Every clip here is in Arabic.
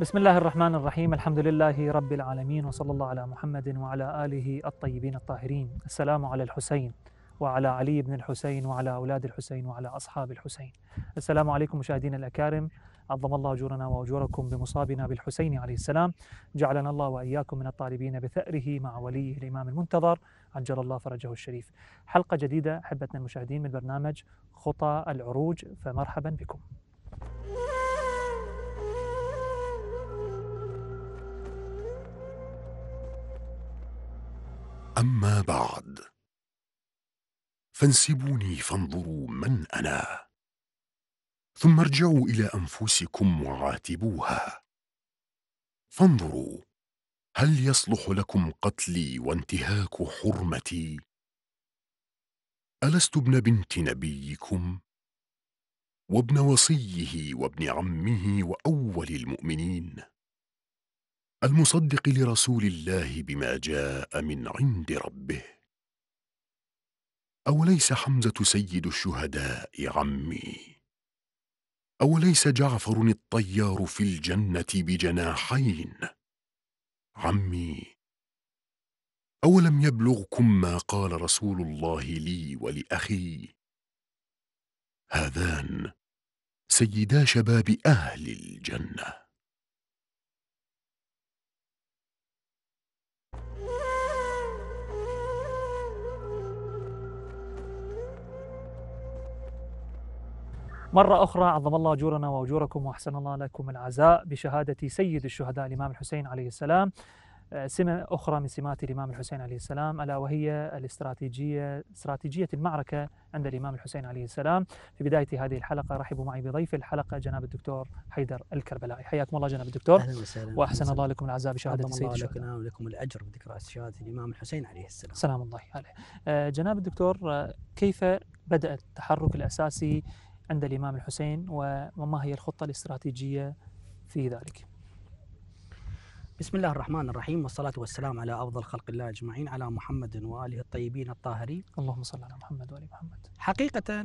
بسم الله الرحمن الرحيم الحمد لله رب العالمين وصلى الله على محمد وعلى آله الطيبين الطاهرين السلام على الحسين وعلى علي بن الحسين وعلى أولاد الحسين وعلى أصحاب الحسين السلام عليكم مشاهدينا الأكارم عظم الله أجورنا وأجوركم بمصابنا بالحسين عليه السلام جعلنا الله وإياكم من الطالبين بثأره مع وليه الإمام المنتظر عجل الله فرجه الشريف حلقة جديدة أحبتنا المشاهدين من برنامج خطى العروج فمرحبا بكم أما بعد فانسبوني فانظروا من أنا ثم ارجعوا إلى أنفسكم وعاتبوها فانظروا هل يصلح لكم قتلي وانتهاك حرمتي ألست ابن بنت نبيكم وابن وصيه وابن عمه وأول المؤمنين المصدق لرسول الله بما جاء من عند ربه اوليس حمزه سيد الشهداء عمي اوليس جعفر الطيار في الجنه بجناحين عمي اولم يبلغكم ما قال رسول الله لي ولاخي هذان سيدا شباب اهل الجنه مرة أخرى عظم الله أجورنا وأجوركم وأحسن الله لكم العزاء بشهادة سيد الشهداء الإمام الحسين عليه السلام آه، سمة أخرى من سمات الإمام الحسين عليه السلام ألا وهي الاستراتيجية استراتيجية المعركة عند الإمام الحسين عليه السلام في بداية هذه الحلقة رحبوا معي بضيف الحلقة جناب الدكتور حيدر الكربلائي حياكم الله جناب الدكتور أهلا وسهلا وأحسن الله لكم العزاء بشهادة سيد الله لكنا ولكم الأجر بذكرى شهادة الإمام الحسين عليه السلام سلام الله عليه آه، جناب الدكتور آه، كيف بدأ التحرك الأساسي عند الإمام الحسين وما هي الخطة الاستراتيجية في ذلك بسم الله الرحمن الرحيم والصلاة والسلام على أفضل خلق الله أجمعين على محمد وآله الطيبين الطاهرين اللهم صل على محمد وآل محمد حقيقة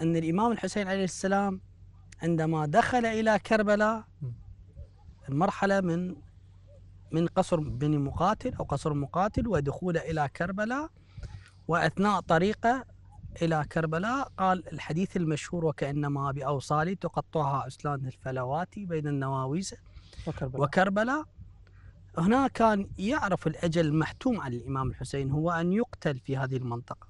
أن الإمام الحسين عليه السلام عندما دخل إلى كربلاء مرحلة من من قصر بني مقاتل أو قصر مقاتل ودخوله إلى كربلاء وأثناء طريقه إلى كربلاء قال الحديث المشهور وكأنما بأوصالي تقطعها أسلان الفلوات بين النواويس وكربلاء, وكربلاء هنا كان يعرف الأجل المحتوم على الإمام الحسين هو أن يقتل في هذه المنطقة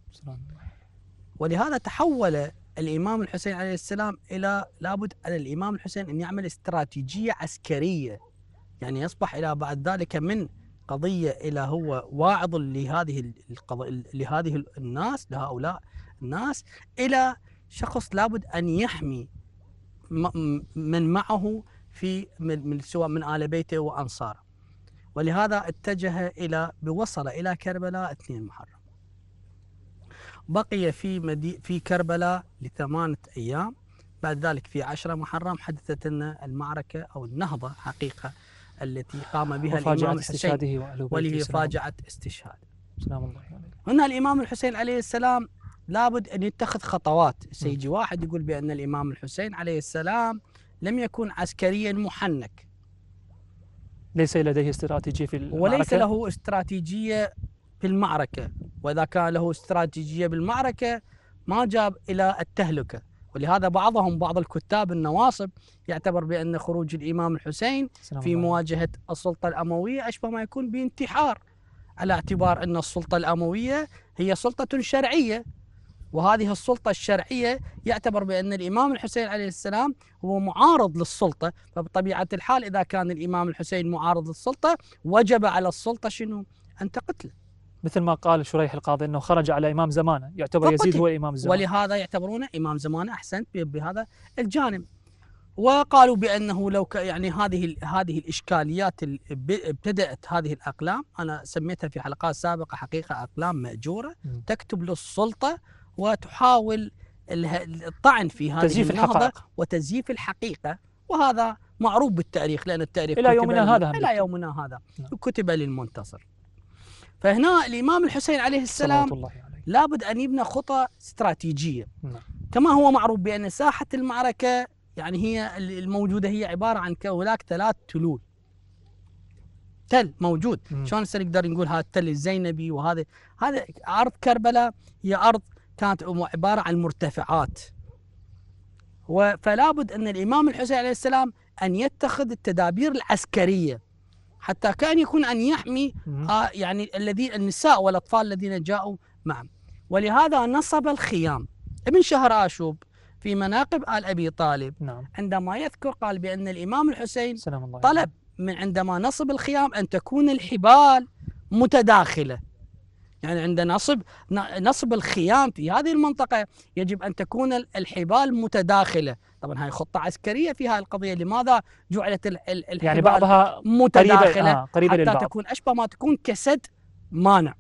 ولهذا تحول الإمام الحسين عليه السلام إلى لابد على الإمام الحسين أن يعمل استراتيجية عسكرية يعني يصبح إلى بعد ذلك من قضية إلى هو واعظ لهذه لهذه الناس لهؤلاء الناس إلى شخص لابد أن يحمي من معه في من سواء من آل بيته وأنصاره ولهذا اتجه إلى بوصل إلى كربلاء 2 محرم بقي في مدي في كربلاء لثمانة أيام بعد ذلك في 10 محرم حدثت لنا المعركة أو النهضة حقيقة التي قام بها الإمام الحسين وله فاجعة استشهاد سلام الله عليه. هنا الإمام الحسين عليه السلام لابد أن يتخذ خطوات سيجي واحد يقول بأن الإمام الحسين عليه السلام لم يكن عسكريا محنك ليس لديه استراتيجية في المعركة وليس له استراتيجية في المعركة وإذا كان له استراتيجية بالمعركة ما جاب إلى التهلكة ولهذا بعضهم بعض الكتاب النواصب يعتبر بأن خروج الإمام الحسين في مواجهة السلطة الأموية أشبه ما يكون بانتحار على اعتبار أن السلطة الأموية هي سلطة شرعية وهذه السلطة الشرعية يعتبر بأن الإمام الحسين عليه السلام هو معارض للسلطة فبطبيعة الحال إذا كان الإمام الحسين معارض للسلطة وجب على السلطة شنو أن تقتله مثل ما قال شريح القاضي أنه خرج على إمام زمانه يعتبر يزيد هو إمام زمانه ولهذا يعتبرونه إمام زمانه أحسنت بهذا الجانب وقالوا بانه لو ك... يعني هذه هذه الاشكاليات ال... ابتدات هذه الاقلام انا سميتها في حلقات سابقه حقيقه اقلام ماجوره تكتب للسلطه وتحاول الطعن في هذه تزييف الحقائق وتزييف الحقيقة وهذا معروف بالتاريخ لأن التاريخ إلى يومنا هذا إلى يومنا هذا كتب للمنتصر فهنا الإمام الحسين عليه السلام الله عليه. لابد أن يبنى خطى استراتيجية نعم. كما هو معروف بأن ساحة المعركة يعني هي الموجودة هي عبارة عن هناك ثلاث تلول تل موجود شلون نقدر نقول هذا التل الزينبي وهذا هذا ارض كربلاء هي ارض كانت عبارة عن مرتفعات فلا بد أن الإمام الحسين عليه السلام أن يتخذ التدابير العسكرية حتى كان يكون أن يحمي آه، يعني الذي النساء والأطفال الذين جاءوا معه ولهذا نصب الخيام ابن شهر آشوب في مناقب آل أبي طالب نعم. عندما يذكر قال بأن الإمام الحسين سلام الله طلب من عندما نصب الخيام أن تكون الحبال متداخلة يعني عند نصب نصب الخيام في هذه المنطقة يجب أن تكون الحبال متداخلة طبعا هاي خطة عسكرية في هذه القضية لماذا جعلت الحبال يعني بعضها متداخلة قريبة آه قريبة حتى للبعض. تكون أشبه ما تكون كسد مانع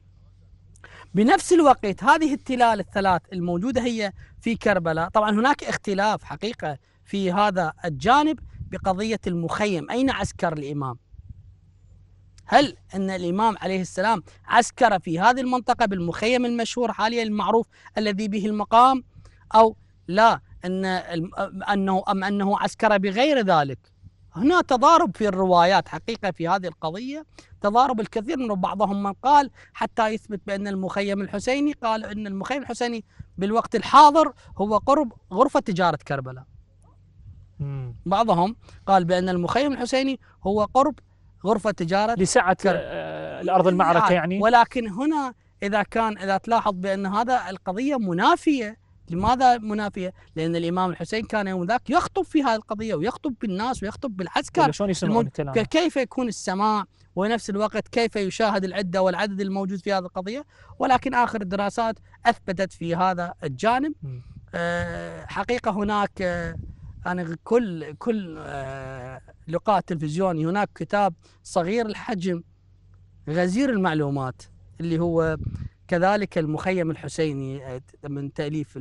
بنفس الوقت هذه التلال الثلاث الموجودة هي في كربلاء طبعا هناك اختلاف حقيقة في هذا الجانب بقضية المخيم أين عسكر الإمام هل أن الإمام عليه السلام عسكر في هذه المنطقة بالمخيم المشهور حاليا المعروف الذي به المقام أو لا أن أنه أم أنه عسكر بغير ذلك هنا تضارب في الروايات حقيقة في هذه القضية تضارب الكثير من بعضهم من قال حتى يثبت بأن المخيم الحسيني قال أن المخيم الحسيني بالوقت الحاضر هو قرب غرفة تجارة كربلاء بعضهم قال بأن المخيم الحسيني هو قرب غرفه تجاره لسعه كرم. آه، الارض المعركه يعني ولكن هنا اذا كان اذا تلاحظ بان هذا القضيه منافيه لماذا منافيه؟ لان الامام الحسين كان يوم ذاك يخطب في هذه القضيه ويخطب بالناس ويخطب بالعسكر شلون يسمعون كيف يكون السماع ونفس الوقت كيف يشاهد العده والعدد الموجود في هذه القضيه ولكن اخر الدراسات اثبتت في هذا الجانب آه، حقيقه هناك آه، انا كل كل آه، لقاء تلفزيوني هناك كتاب صغير الحجم غزير المعلومات اللي هو كذلك المخيم الحسيني آه، من تاليف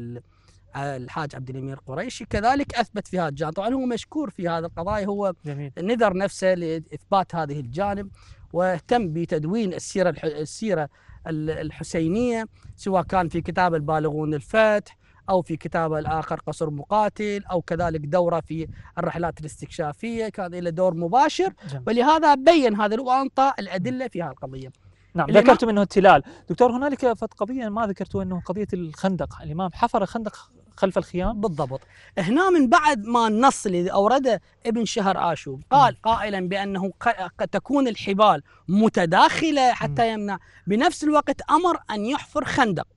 آه، الحاج عبد الامير قريشي كذلك اثبت في هذا الجانب، طبعا هو مشكور في هذا القضايا هو جميل. نذر نفسه لاثبات هذه الجانب واهتم بتدوين السيره السيره الحسينيه سواء كان في كتاب البالغون الفتح أو في كتابه الآخر قصر مقاتل أو كذلك دورة في الرحلات الاستكشافية كان له دور مباشر جميل. ولهذا بين هذا وأنطى الأدلة في هذه القضية نعم ذكرت منه التلال دكتور هنالك فت قضية ما ذكرتوا أنه قضية الخندق الإمام حفر خندق خلف الخيام بالضبط هنا من بعد ما النص الذي أورده ابن شهر آشوب نعم. قال م. قائلا بأنه تكون الحبال متداخلة حتى م. يمنع بنفس الوقت أمر أن يحفر خندق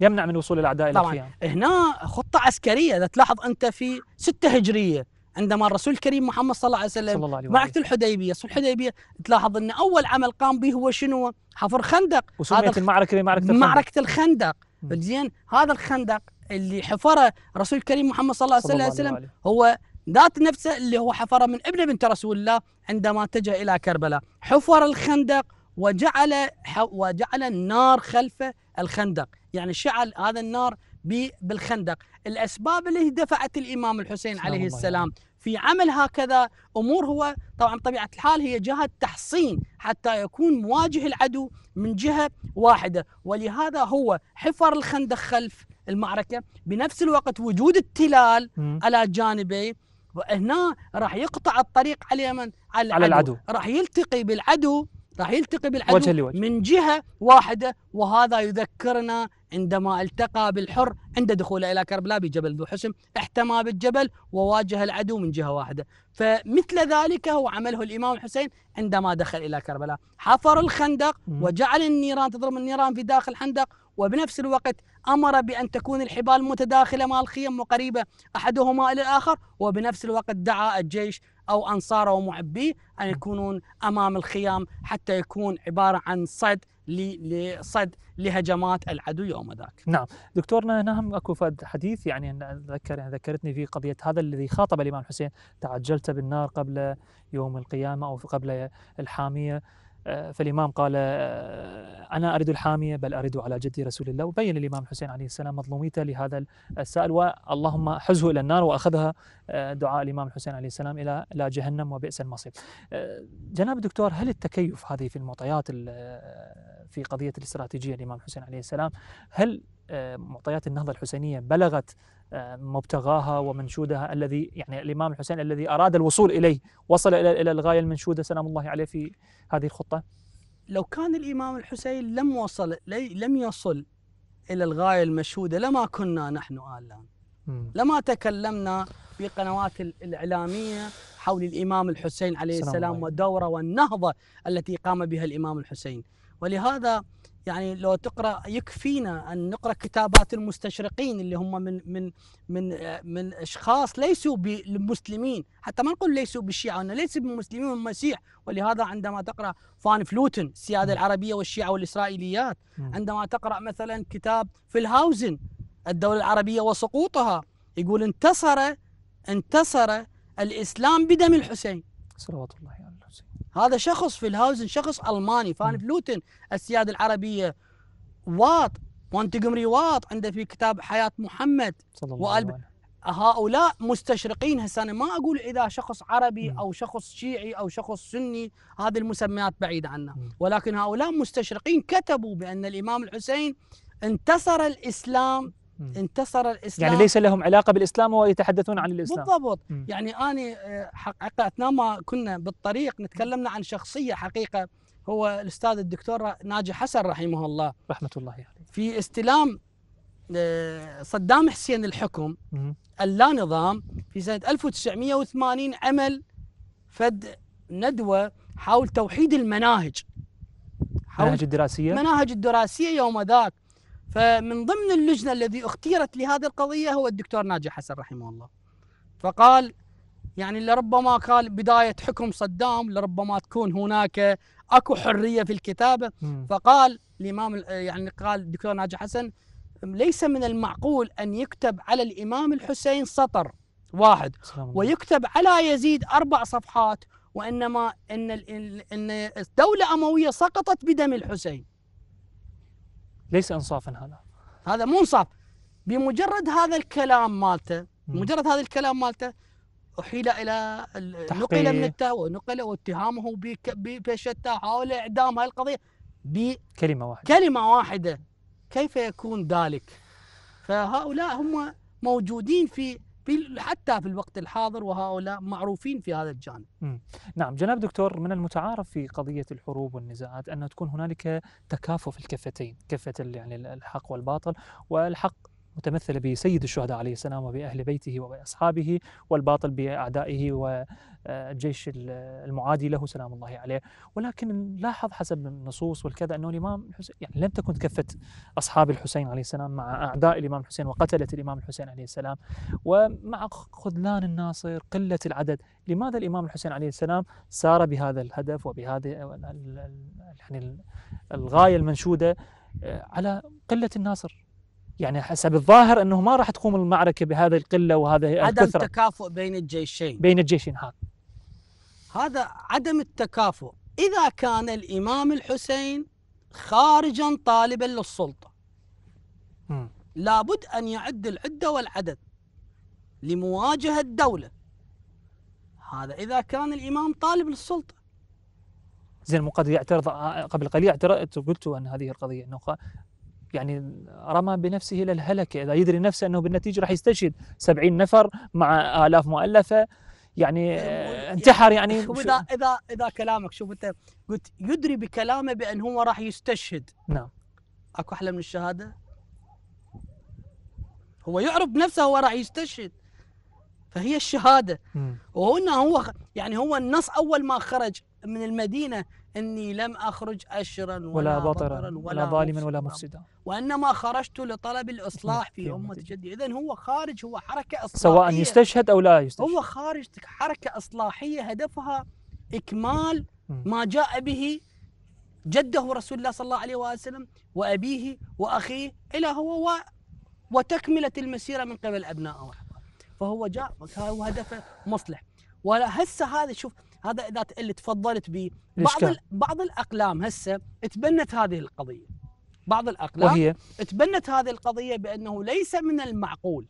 يمنع من وصول الاعداء الى طبعا هنا خطه عسكريه اذا تلاحظ انت في 6 هجريه عندما الرسول الكريم محمد صلى الله عليه وسلم صلى الله عليه معركه الحديبيه، صلح الحديبيه تلاحظ ان اول عمل قام به هو شنو؟ حفر خندق وسميت المعركه بمعركه الخندق معركه الخندق زين هذا الخندق اللي حفره الرسول الكريم محمد صلى الله عليه وسلم عليه هو ذات نفسه اللي هو حفره من ابن بنت رسول الله عندما اتجه الى كربلاء، حفر الخندق وجعل وجعل النار خلف الخندق يعني شعل هذا النار بالخندق الأسباب اللي دفعت الإمام الحسين عليه السلام في عمل هكذا أمور هو طبعا طبيعة الحال هي جهة تحصين حتى يكون مواجه العدو من جهة واحدة ولهذا هو حفر الخندق خلف المعركة بنفس الوقت وجود التلال على جانبي هنا راح يقطع الطريق على اليمن على, على العدو, العدو. راح يلتقي بالعدو راح يلتقي بالعدو وجه لوجه. من جهه واحده وهذا يذكرنا عندما التقى بالحر عند دخوله إلى كربلاء بجبل ذو حسم احتمى بالجبل وواجه العدو من جهة واحدة فمثل ذلك هو عمله الإمام الحسين عندما دخل إلى كربلاء حفر الخندق وجعل النيران تضرب النيران في داخل الخندق وبنفس الوقت امر بان تكون الحبال متداخله مع الخيم وقريبه احدهما الى الاخر وبنفس الوقت دعا الجيش او انصاره ومعبيه ان يكونون امام الخيام حتى يكون عباره عن صد لصد لهجمات العدو يوم ذاك. نعم، دكتورنا هنا هم اكو فد حديث يعني ذكر يعني ذكرتني في قضيه هذا الذي خاطب الامام الحسين تعجلت بالنار قبل يوم القيامه او قبل الحاميه آه، فالإمام قال آه، أنا أريد الحامية بل أريد على جدي رسول الله وبين الإمام الحسين عليه السلام مظلوميته لهذا السائل واللهم حزه إلى النار وأخذها آه، دعاء الإمام الحسين عليه السلام إلى لا جهنم وبئس المصير جناب الدكتور هل التكيف هذه في المعطيات في قضية الاستراتيجية الإمام الحسين عليه السلام هل معطيات النهضة الحسينية بلغت مبتغاها ومنشودها الذي يعني الامام الحسين الذي اراد الوصول اليه وصل الى الى الغايه المنشوده سلام الله عليه في هذه الخطه لو كان الامام الحسين لم وصل لم يصل الى الغايه المشهوده لما كنا نحن الان لما تكلمنا في قنوات الاعلاميه حول الامام الحسين عليه السلام, السلام ودوره والنهضه التي قام بها الامام الحسين ولهذا يعني لو تقرا يكفينا ان نقرا كتابات المستشرقين اللي هم من من من من اشخاص ليسوا بالمسلمين حتى ما نقول ليسوا بالشيعه انه بمسلمين بالمسلمين المسيح ولهذا عندما تقرا فان فلوتن السياده نعم. العربيه والشيعه والاسرائيليات نعم. عندما تقرا مثلا كتاب في الهاوزن الدوله العربيه وسقوطها يقول انتصر انتصر الاسلام بدم الحسين صلوات الله عليه هذا شخص في الهاوزن شخص الماني فان فلوتن السياده العربيه واط مونتجمري واط عنده في كتاب حياه محمد صلى الله عليه وسلم هؤلاء مستشرقين هسه انا ما اقول اذا شخص عربي او شخص شيعي او شخص سني هذه المسميات بعيده عنا ولكن هؤلاء مستشرقين كتبوا بان الامام الحسين انتصر الاسلام انتصر الاسلام يعني ليس لهم علاقه بالاسلام ويتحدثون عن الاسلام بالضبط م. يعني انا آه، حقيقه اثناء ما كنا بالطريق نتكلمنا عن شخصيه حقيقه هو الاستاذ الدكتور ناجي حسن رحمه الله رحمه الله عليه يعني. في استلام آه، صدام حسين الحكم اللا نظام في سنه 1980 عمل فد ندوه حول توحيد المناهج حول المناهج الدراسيه المناهج الدراسيه يوم ذاك فمن ضمن اللجنة الذي اختيرت لهذه القضية هو الدكتور ناجي حسن رحمه الله فقال يعني لربما قال بداية حكم صدام لربما تكون هناك اكو حرية في الكتابة فقال الإمام يعني قال الدكتور ناجي حسن ليس من المعقول أن يكتب على الإمام الحسين سطر واحد ويكتب على يزيد أربع صفحات وإنما إن الدولة أموية سقطت بدم الحسين ليس انصافا هذا هذا مو انصاف بمجرد هذا الكلام مالته بمجرد هذا الكلام مالته احيل الى نقل من التهوى ونقل واتهامه بشتى حول اعدام هاي القضيه بكلمه واحده كلمه واحده كيف يكون ذلك؟ فهؤلاء هم موجودين في حتى في الوقت الحاضر وهؤلاء معروفين في هذا الجانب نعم جناب دكتور من المتعارف في قضية الحروب والنزاعات أن تكون هنالك تكافؤ في الكفتين كفة يعني الحق والباطل والحق متمثلة بسيد الشهداء عليه السلام وبأهل بيته وبأصحابه والباطل بأعدائه والجيش المعادي له سلام الله عليه ولكن نلاحظ حسب النصوص والكذا أنه الإمام الحسين يعني لم تكن كفة أصحاب الحسين عليه السلام مع أعداء الإمام الحسين وقتلة الإمام الحسين عليه السلام ومع خذلان الناصر قلة العدد لماذا الإمام الحسين عليه السلام سار بهذا الهدف وبهذا يعني الغاية المنشودة على قلة الناصر يعني حسب الظاهر انه ما راح تقوم المعركه بهذه القله وهذه عدم الكثره عدم تكافؤ بين الجيشين بين الجيشين هذا هذا عدم التكافؤ اذا كان الامام الحسين خارجا طالبا للسلطه م. لابد ان يعد العده والعدد لمواجهه الدوله هذا اذا كان الامام طالب للسلطه زين مو قد يعترض آه، قبل قليل اعترضت وقلت ان هذه القضيه انه يعني رمى بنفسه إلى الهلكة إذا يدري نفسه أنه بالنتيجة راح يستشهد سبعين نفر مع آلاف مؤلفة يعني, آه، يعني انتحر يعني اذا اذا اذا كلامك شوف انت قلت يدري بكلامه بان هو راح يستشهد نعم اكو احلى من الشهاده؟ هو يعرف نفسه هو راح يستشهد فهي الشهاده وهنا هو يعني هو النص اول ما خرج من المدينه إني لم أخرج أشرا ولا, ولا بطرا, ولا, ولا ظالما ولا مفسدا وإنما خرجت لطلب الإصلاح في أمة جدي إذا هو خارج هو حركة إصلاحية سواء يستشهد أو لا يستشهد هو خارج حركة إصلاحية هدفها إكمال ما جاء به جده رسول الله صلى الله عليه وسلم وأبيه وأخيه إلى هو و وتكملة المسيرة من قبل أبنائه فهو جاء وهدفه مصلح وهسه هذا شوف هذا اذا اللي تفضلت به بعض بعض الاقلام هسه تبنت هذه القضيه بعض الاقلام وهي تبنت هذه القضيه بانه ليس من المعقول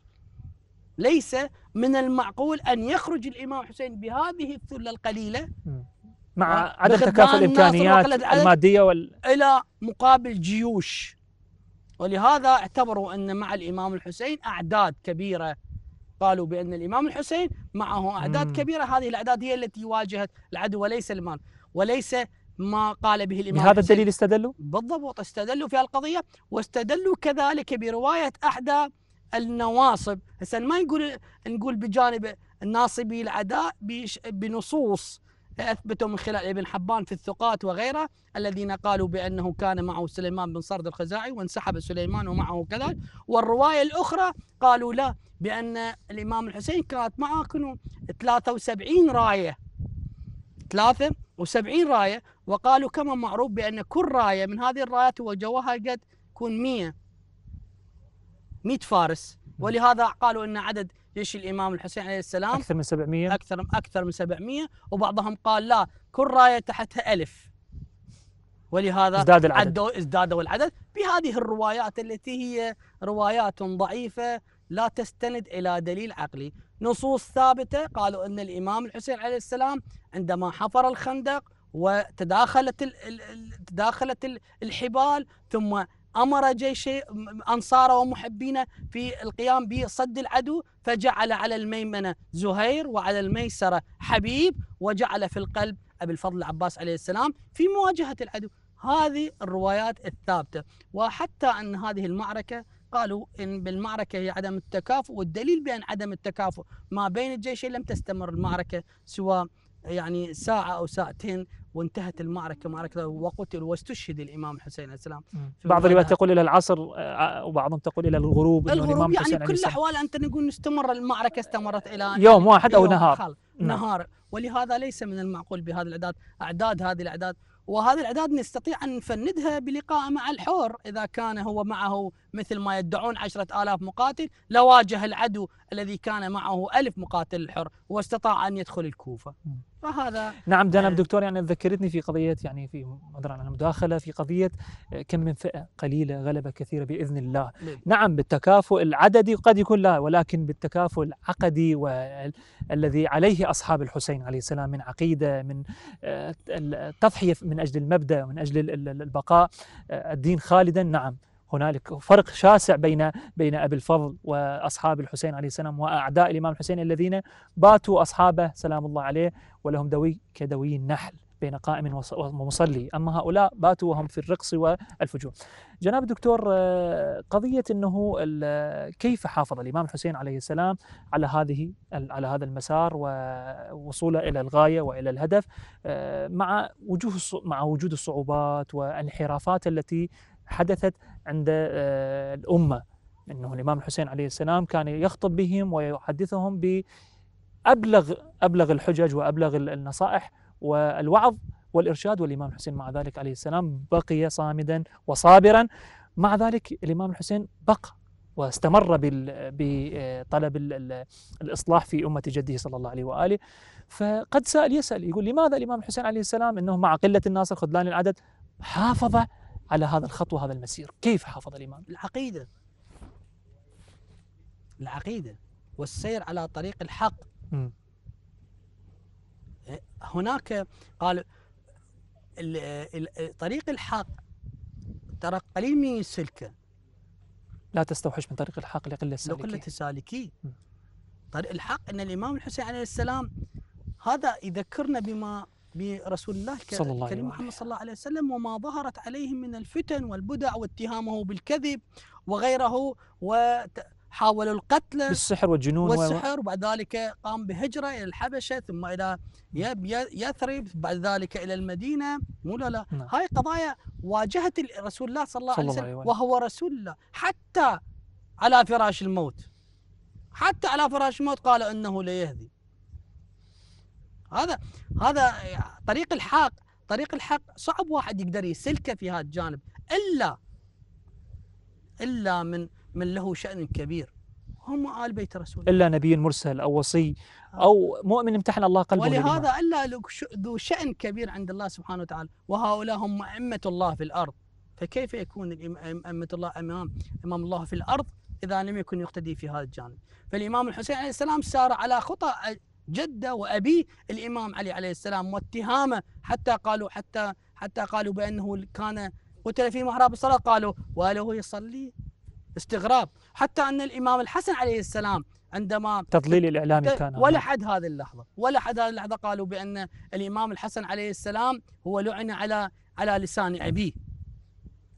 ليس من المعقول ان يخرج الامام حسين بهذه الثله القليله مع عدم تكافؤ الامكانيات الماديه وال الى مقابل جيوش ولهذا اعتبروا ان مع الامام الحسين اعداد كبيره قالوا بأن الإمام الحسين معه أعداد كبيرة هذه الأعداد هي التي واجهت العدو وليس المال وليس ما قال به الإمام بهذا الدليل استدلوا؟ بالضبط استدلوا في القضية واستدلوا كذلك برواية أحدى النواصب هسه ما نقول نقول بجانب الناصبي العداء بنصوص اثبتوا من خلال ابن حبان في الثقات وغيره الذين قالوا بأنه كان معه سليمان بن صرد الخزاعي وانسحب سليمان ومعه كذلك والرواية الأخرى قالوا لا بأن الإمام الحسين كانت معه كنو 73 راية 73 راية وقالوا كما معروف بأن كل راية من هذه الرايات وجوها قد تكون 100 100 فارس ولهذا قالوا أن عدد جيش الامام الحسين عليه السلام اكثر من 700 اكثر اكثر من 700 وبعضهم قال لا كل رايه تحتها الف ولهذا ازداد العدد ازدادوا العدد بهذه الروايات التي هي روايات ضعيفه لا تستند الى دليل عقلي، نصوص ثابته قالوا ان الامام الحسين عليه السلام عندما حفر الخندق وتداخلت تداخلت الحبال ثم امر جيش انصاره ومحبينه في القيام بصد العدو فجعل على الميمنه زهير وعلى الميسره حبيب وجعل في القلب ابي الفضل العباس عليه السلام في مواجهه العدو هذه الروايات الثابته وحتى ان هذه المعركه قالوا ان بالمعركه هي عدم التكافؤ والدليل بان عدم التكافؤ ما بين الجيشين لم تستمر المعركه سوى يعني ساعة أو ساعتين وانتهت المعركة معركة وقتل واستشهد الإمام حسين عليه السلام بعض الروايات تقول إلى العصر آه، آه، وبعضهم تقول إلى الغروب الغروب الإمام يعني حسين كل الأحوال أنت نقول استمر المعركة استمرت إلى يوم يعني واحد أو نهار نعم. نهار ولهذا ليس من المعقول بهذا الأعداد أعداد هذه الأعداد وهذه الأعداد نستطيع أن نفندها بلقاء مع الحور إذا كان هو معه مثل ما يدعون عشرة آلاف مقاتل لواجه العدو الذي كان معه ألف مقاتل الحر واستطاع أن يدخل الكوفة وهذا نعم جناب يعني دكتور يعني ذكرتني في قضيه يعني في مدرعنا المداخله في قضيه آه، كم من فئه قليله غلبه كثيره باذن الله مم. نعم. نعم بالتكافؤ العددي قد يكون لا ولكن بالتكافؤ العقدي والذي عليه اصحاب الحسين عليه السلام من عقيده من آه، التضحيه من اجل المبدا ومن اجل البقاء آه، الدين خالدا نعم هنالك فرق شاسع بين بين ابي الفضل واصحاب الحسين عليه السلام واعداء الامام الحسين الذين باتوا اصحابه سلام الله عليه ولهم دوي كدوي النحل بين قائم ومصلي أما هؤلاء باتوا وهم في الرقص والفجور جناب الدكتور آه، قضية أنه كيف حافظ الإمام الحسين عليه السلام على هذه على هذا المسار ووصوله إلى الغاية وإلى الهدف آه، مع وجوه مع وجود الصعوبات والانحرافات التي حدثت عند آه، الأمة أنه الإمام الحسين عليه السلام كان يخطب بهم ويحدثهم بأبلغ أبلغ الحجج وأبلغ النصائح والوعظ والإرشاد والإمام الحسين مع ذلك عليه السلام بقي صامدا وصابرا مع ذلك الإمام الحسين بقى واستمر بطلب الإصلاح في أمة جده صلى الله عليه وآله فقد سأل يسأل يقول لماذا الإمام الحسين عليه السلام أنه مع قلة الناس خذلان العدد حافظ على هذا الخط وهذا المسير كيف حافظ الإمام؟ العقيدة العقيدة والسير على طريق الحق م. إيه، هناك قال طريق الحق ترى قليل من سلكه لا تستوحش من طريق الحق لقلة السالكين لقلة سالكيه طريق الحق أن الإمام الحسين عليه السلام هذا يذكرنا بما برسول الله صلى الله عليه محمد صلى الله عليه وسلم وما ظهرت عليه من الفتن والبدع واتهامه بالكذب وغيره وحاولوا القتل بالسحر والجنون والسحر وبعد ذلك قام بهجرة إلى الحبشة ثم إلى يثرب بعد ذلك إلى المدينة مو لا لا نعم. هاي قضايا واجهت رسول الله صلى الله عليه وسلم وهو رسول الله حتى على فراش الموت حتى على فراش الموت قال إنه ليهدي هذا هذا طريق الحق طريق الحق صعب واحد يقدر يسلكه في هذا الجانب الا الا من من له شان كبير هم ال بيت رسول الا نبي مرسل او وصي آه. او مؤمن امتحن الله قلبه ولهذا الا ذو شان كبير عند الله سبحانه وتعالى وهؤلاء هم ائمه الله في الارض فكيف يكون ائمه الله امام امام الله في الارض اذا لم يكن يقتدي في هذا الجانب فالامام الحسين عليه السلام سار على خطى جده وابيه الامام علي عليه السلام واتهامه حتى قالوا حتى حتى قالوا بانه كان قتل في محراب الصلاه قالوا وله يصلي استغراب حتى ان الامام الحسن عليه السلام عندما تضليل الاعلامي كان ولا حد هذه اللحظه ولا حد هذه اللحظه قالوا بان الامام الحسن عليه السلام هو لعن على على لسان ابيه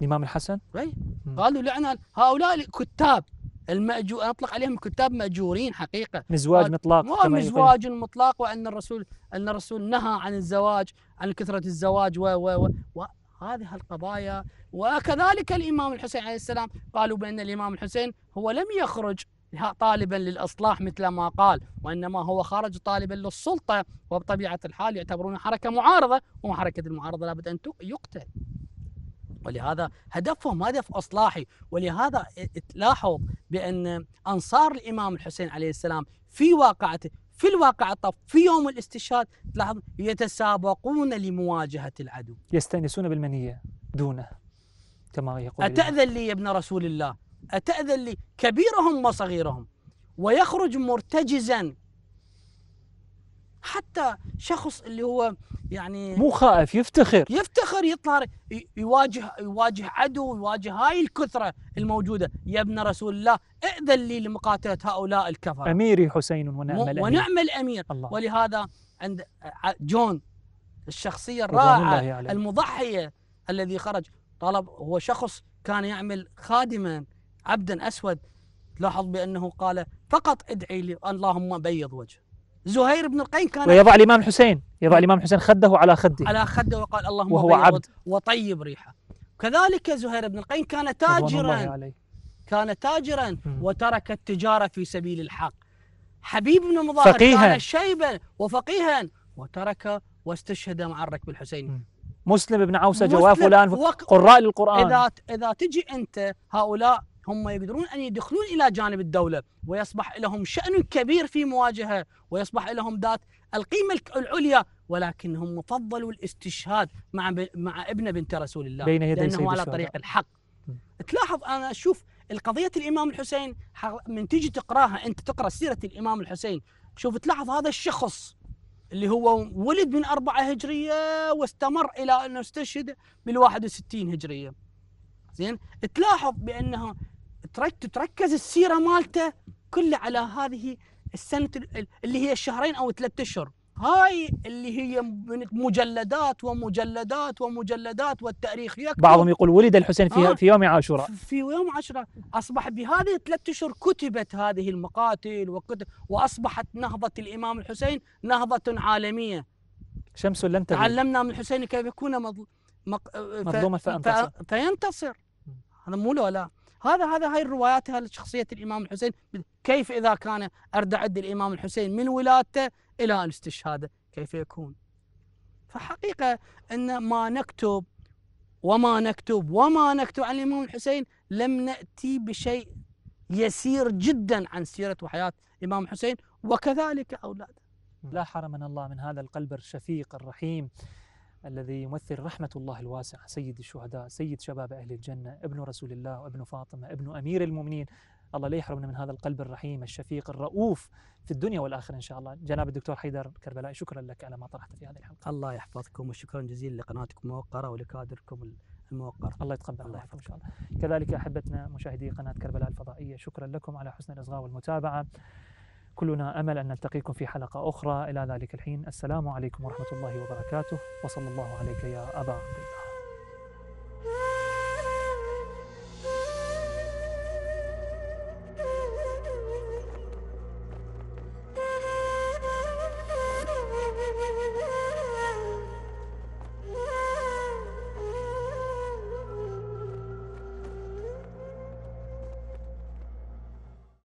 الامام الحسن؟ اي قالوا لعن هؤلاء كتاب المأجور أطلق عليهم كتاب مأجورين حقيقة مزواج مطلق مزواج مطلق وأن الرسول أن الرسول نهى عن الزواج عن كثرة الزواج و و و وهذه القضايا وكذلك الإمام الحسين عليه السلام قالوا بأن الإمام الحسين هو لم يخرج طالبا للإصلاح مثل ما قال وإنما هو خرج طالبا للسلطة وبطبيعة الحال يعتبرون حركة معارضة وحركة المعارضة لابد أن يقتل ولهذا هدفهم هدف اصلاحي ولهذا تلاحظ بان انصار الامام الحسين عليه السلام في واقعته في الواقع الطف في يوم الاستشهاد تلاحظ يتسابقون لمواجهه العدو يستانسون بالمنيه دونه كما يقول اتاذن لي يا ابن رسول الله اتاذن لي كبيرهم وصغيرهم ويخرج مرتجزا حتى شخص اللي هو يعني مو خائف يفتخر يفتخر يطلع يواجه يواجه عدو يواجه هاي الكثره الموجوده يا ابن رسول الله ائذن لي لمقاتله هؤلاء الكفر اميري حسين ونعم الامير ونعم الامير الله. ولهذا عند جون الشخصيه الرائعه المضحيه الذي خرج طلب هو شخص كان يعمل خادما عبدا اسود لاحظ بانه قال فقط ادعي لي اللهم بيض وجهه زهير بن القين كان ويضع الإمام الحسين يضع الإمام الحسين خده على خده على خده وقال اللهم وهو عبد وطيب ريحه كذلك زهير بن القين كان تاجرا كان تاجرا وترك التجارة في سبيل الحق حبيب بن مضاهر كان شيبا وفقيها وترك واستشهد مع الركب الحسيني مسلم بن عوسة جواف فلان قراء للقرآن إذا إذا تجي أنت هؤلاء هم يقدرون أن يدخلون إلى جانب الدولة ويصبح لهم شأن كبير في مواجهة ويصبح لهم ذات القيمة العليا ولكنهم فضلوا الاستشهاد مع مع ابن بنت رسول الله بين يدي لأنه على طريق الحق تلاحظ أنا أشوف القضية الإمام الحسين من تيجي تقراها أنت تقرأ سيرة الإمام الحسين شوف تلاحظ هذا الشخص اللي هو ولد من أربعة هجرية واستمر إلى أنه استشهد بال61 هجرية زين تلاحظ بأنه تركز السيره مالته كلها على هذه السنه اللي هي الشهرين او ثلاثة اشهر هاي اللي هي مجلدات ومجلدات ومجلدات والتاريخ يكتب بعضهم يقول ولد الحسين في, آه في يوم عاشوراء في يوم عاشوراء اصبح بهذه الثلاث اشهر كتبت هذه المقاتل وكتب واصبحت نهضه الامام الحسين نهضه عالميه شمس لن تغيب تعلمنا من الحسين كيف يكون مظلوما مق... مظلوما فينتصر هذا مو لا هذا هذا هاي الروايات لشخصية الإمام الحسين كيف إذا كان أرد عد الإمام الحسين من ولادته إلى الاستشهاد كيف يكون فحقيقة أن ما نكتب وما نكتب وما نكتب عن الإمام الحسين لم نأتي بشيء يسير جدا عن سيرة وحياة الإمام الحسين وكذلك أولاده لا حرمنا الله من هذا القلب الشفيق الرحيم الذي يمثل رحمة الله الواسعة سيد الشهداء سيد شباب أهل الجنة ابن رسول الله وابن فاطمة ابن أمير المؤمنين الله لا يحرمنا من هذا القلب الرحيم الشفيق الرؤوف في الدنيا والآخرة إن شاء الله جناب الدكتور حيدر كربلاء شكرا لك على ما طرحت في هذه الحلقة الله يحفظكم وشكرا جزيلا لقناتكم الموقرة ولكادركم الموقر الله يتقبل الله يحفظكم إن شاء الله كذلك أحبتنا مشاهدي قناة كربلاء الفضائية شكرا لكم على حسن الإصغاء والمتابعة كلنا أمل أن نلتقيكم في حلقة أخرى إلى ذلك الحين السلام عليكم ورحمة الله وبركاته وصلى الله عليك يا أبا عبد الله